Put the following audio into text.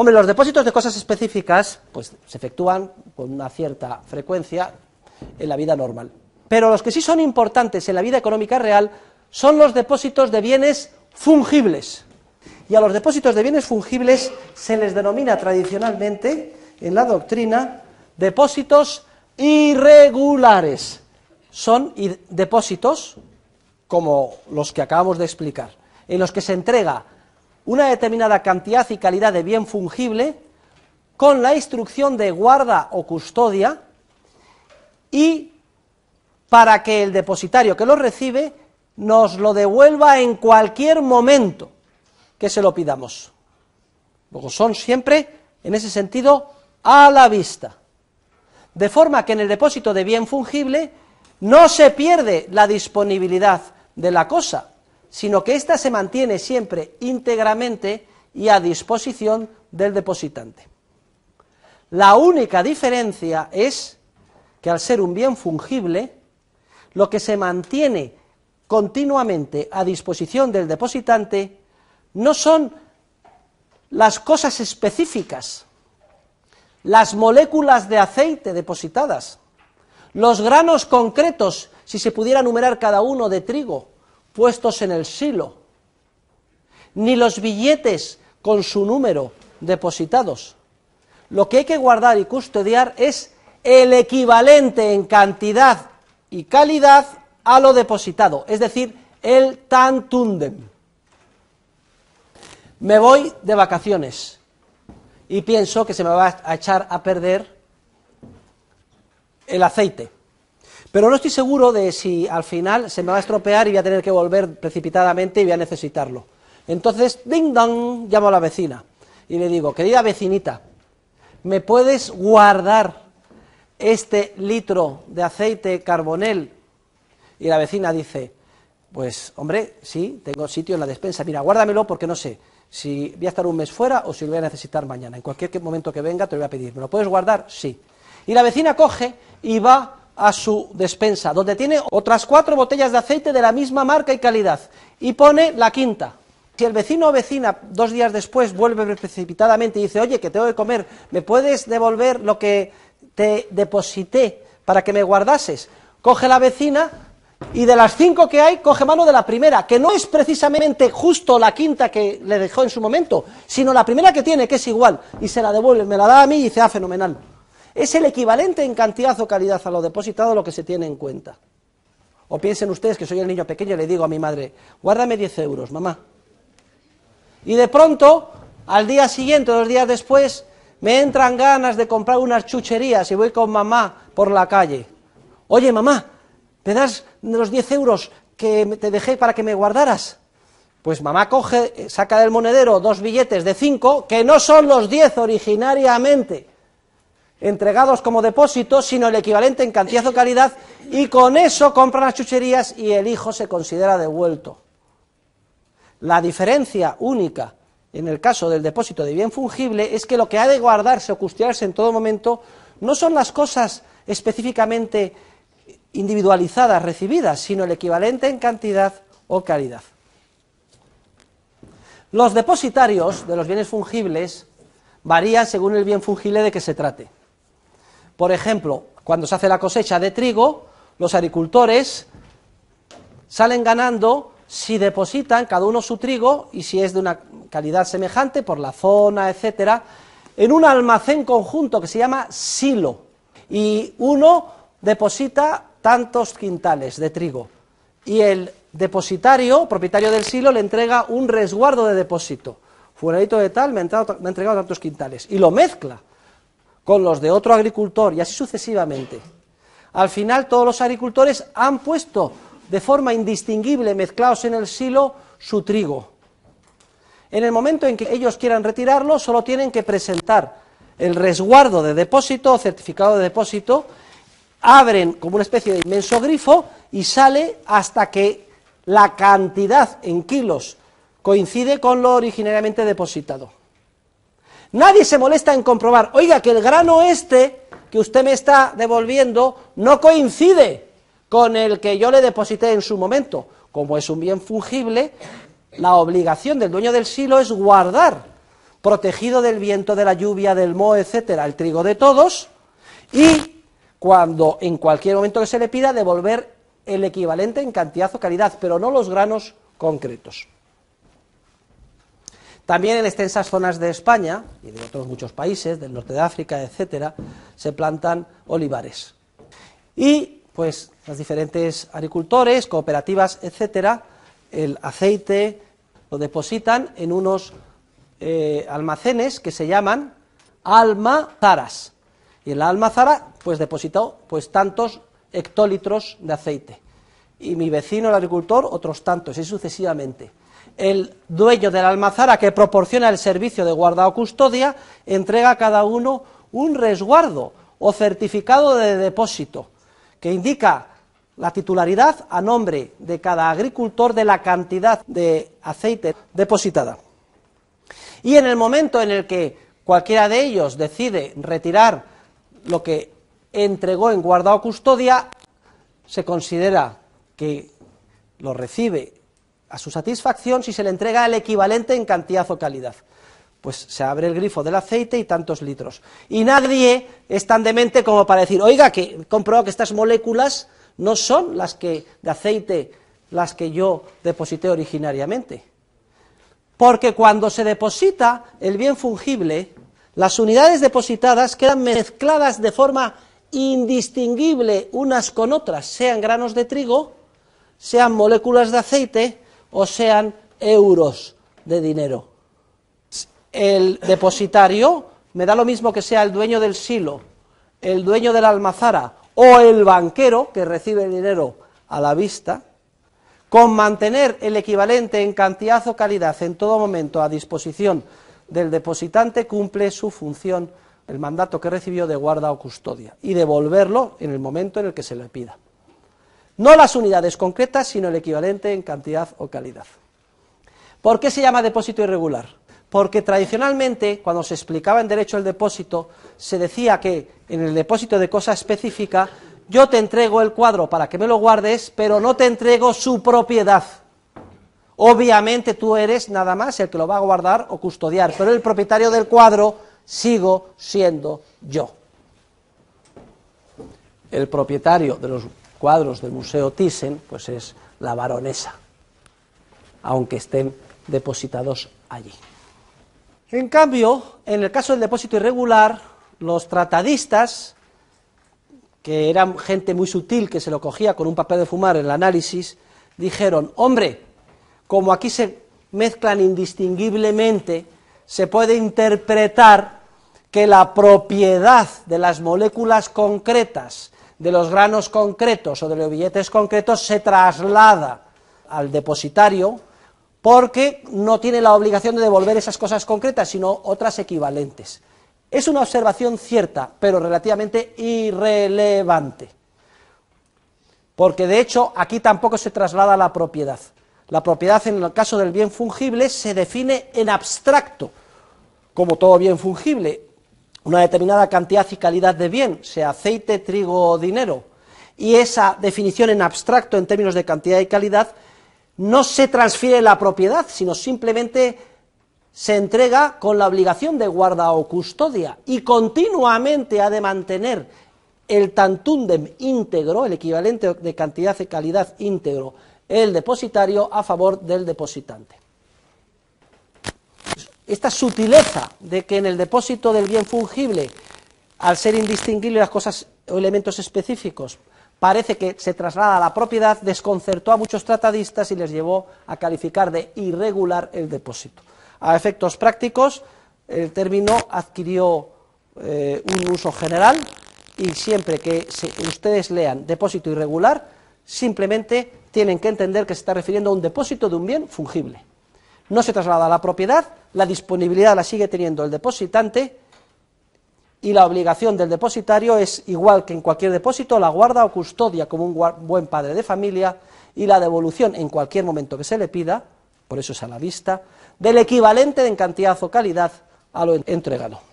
Hombre, los depósitos de cosas específicas pues, se efectúan con una cierta frecuencia en la vida normal. Pero los que sí son importantes en la vida económica real son los depósitos de bienes fungibles. Y a los depósitos de bienes fungibles se les denomina tradicionalmente, en la doctrina, depósitos irregulares. Son depósitos como los que acabamos de explicar, en los que se entrega una determinada cantidad y calidad de bien fungible con la instrucción de guarda o custodia y para que el depositario que lo recibe nos lo devuelva en cualquier momento que se lo pidamos. Luego son siempre, en ese sentido, a la vista. De forma que en el depósito de bien fungible no se pierde la disponibilidad de la cosa, sino que ésta se mantiene siempre íntegramente y a disposición del depositante. La única diferencia es que al ser un bien fungible, lo que se mantiene continuamente a disposición del depositante no son las cosas específicas, las moléculas de aceite depositadas, los granos concretos, si se pudiera numerar cada uno de trigo, puestos en el silo, ni los billetes con su número depositados. Lo que hay que guardar y custodiar es el equivalente en cantidad y calidad a lo depositado, es decir, el tantundem. Me voy de vacaciones y pienso que se me va a echar a perder el aceite pero no estoy seguro de si al final se me va a estropear y voy a tener que volver precipitadamente y voy a necesitarlo. Entonces, ding dong, llamo a la vecina y le digo, querida vecinita, ¿me puedes guardar este litro de aceite carbonel? Y la vecina dice, pues hombre, sí, tengo sitio en la despensa, mira, guárdamelo porque no sé si voy a estar un mes fuera o si lo voy a necesitar mañana. En cualquier momento que venga te lo voy a pedir. ¿Me lo puedes guardar? Sí. Y la vecina coge y va a su despensa, donde tiene otras cuatro botellas de aceite de la misma marca y calidad, y pone la quinta. Si el vecino o vecina dos días después vuelve precipitadamente y dice, oye, que tengo que comer, ¿me puedes devolver lo que te deposité para que me guardases? Coge la vecina y de las cinco que hay, coge mano de la primera, que no es precisamente justo la quinta que le dejó en su momento, sino la primera que tiene, que es igual, y se la devuelve, me la da a mí y dice, ha ah, fenomenal. Es el equivalente en cantidad o calidad a lo depositado lo que se tiene en cuenta. O piensen ustedes que soy el niño pequeño y le digo a mi madre, guárdame 10 euros, mamá. Y de pronto, al día siguiente, dos días después, me entran ganas de comprar unas chucherías y voy con mamá por la calle. Oye, mamá, ¿me das los 10 euros que te dejé para que me guardaras? Pues mamá coge, eh, saca del monedero dos billetes de 5, que no son los 10 originariamente, entregados como depósito, sino el equivalente en cantidad o calidad, y con eso compran las chucherías y el hijo se considera devuelto. La diferencia única en el caso del depósito de bien fungible es que lo que ha de guardarse o custodiarse en todo momento no son las cosas específicamente individualizadas recibidas, sino el equivalente en cantidad o calidad. Los depositarios de los bienes fungibles varían según el bien fungible de que se trate. Por ejemplo, cuando se hace la cosecha de trigo, los agricultores salen ganando si depositan cada uno su trigo y si es de una calidad semejante por la zona, etcétera, en un almacén conjunto que se llama silo y uno deposita tantos quintales de trigo y el depositario, propietario del silo, le entrega un resguardo de depósito. Fulanito de tal me me ha entregado tantos quintales y lo mezcla con los de otro agricultor y así sucesivamente. Al final todos los agricultores han puesto de forma indistinguible mezclados en el silo su trigo. En el momento en que ellos quieran retirarlo, solo tienen que presentar el resguardo de depósito o certificado de depósito, abren como una especie de inmenso grifo y sale hasta que la cantidad en kilos coincide con lo originariamente depositado. Nadie se molesta en comprobar, oiga, que el grano este que usted me está devolviendo no coincide con el que yo le deposité en su momento. Como es un bien fungible, la obligación del dueño del silo es guardar, protegido del viento, de la lluvia, del moho, etcétera, el trigo de todos, y cuando en cualquier momento que se le pida, devolver el equivalente en cantidad o calidad, pero no los granos concretos. También en extensas zonas de España y de otros muchos países, del norte de África, etcétera, se plantan olivares. Y pues los diferentes agricultores, cooperativas, etcétera, el aceite lo depositan en unos eh, almacenes que se llaman almazaras. Y en la almazara, pues depositó pues, tantos hectolitros de aceite. Y mi vecino, el agricultor, otros tantos, y sucesivamente el dueño de la almazara que proporciona el servicio de guarda o custodia entrega a cada uno un resguardo o certificado de depósito que indica la titularidad a nombre de cada agricultor de la cantidad de aceite depositada. Y en el momento en el que cualquiera de ellos decide retirar lo que entregó en guarda o custodia, se considera que lo recibe a su satisfacción si se le entrega el equivalente en cantidad o calidad. Pues se abre el grifo del aceite y tantos litros. Y nadie es tan demente como para decir, oiga, que he que estas moléculas no son las que de aceite las que yo deposité originariamente. Porque cuando se deposita el bien fungible, las unidades depositadas quedan mezcladas de forma indistinguible unas con otras, sean granos de trigo, sean moléculas de aceite, o sean euros de dinero. El depositario me da lo mismo que sea el dueño del silo, el dueño de la almazara o el banquero que recibe el dinero a la vista, con mantener el equivalente en cantidad o calidad en todo momento a disposición del depositante cumple su función, el mandato que recibió de guarda o custodia, y devolverlo en el momento en el que se le pida. No las unidades concretas, sino el equivalente en cantidad o calidad. ¿Por qué se llama depósito irregular? Porque tradicionalmente, cuando se explicaba en derecho el depósito, se decía que en el depósito de cosa específica, yo te entrego el cuadro para que me lo guardes, pero no te entrego su propiedad. Obviamente tú eres nada más el que lo va a guardar o custodiar, pero el propietario del cuadro sigo siendo yo. El propietario de los cuadros del Museo Thyssen, pues es la baronesa, aunque estén depositados allí. En cambio, en el caso del depósito irregular, los tratadistas, que eran gente muy sutil que se lo cogía con un papel de fumar en el análisis, dijeron, hombre, como aquí se mezclan indistinguiblemente, se puede interpretar que la propiedad de las moléculas concretas de los granos concretos o de los billetes concretos se traslada al depositario porque no tiene la obligación de devolver esas cosas concretas, sino otras equivalentes. Es una observación cierta, pero relativamente irrelevante, porque de hecho aquí tampoco se traslada la propiedad. La propiedad en el caso del bien fungible se define en abstracto, como todo bien fungible, una determinada cantidad y calidad de bien, sea aceite, trigo o dinero, y esa definición en abstracto en términos de cantidad y calidad, no se transfiere la propiedad, sino simplemente se entrega con la obligación de guarda o custodia y continuamente ha de mantener el tantúndem íntegro, el equivalente de cantidad y calidad íntegro, el depositario a favor del depositante esta sutileza de que en el depósito del bien fungible, al ser indistinguible las cosas o elementos específicos, parece que se traslada a la propiedad, desconcertó a muchos tratadistas y les llevó a calificar de irregular el depósito. A efectos prácticos, el término adquirió eh, un uso general y siempre que ustedes lean depósito irregular, simplemente tienen que entender que se está refiriendo a un depósito de un bien fungible no se traslada la propiedad, la disponibilidad la sigue teniendo el depositante y la obligación del depositario es igual que en cualquier depósito, la guarda o custodia como un buen padre de familia y la devolución en cualquier momento que se le pida, por eso es a la vista, del equivalente en cantidad o calidad a lo entregado.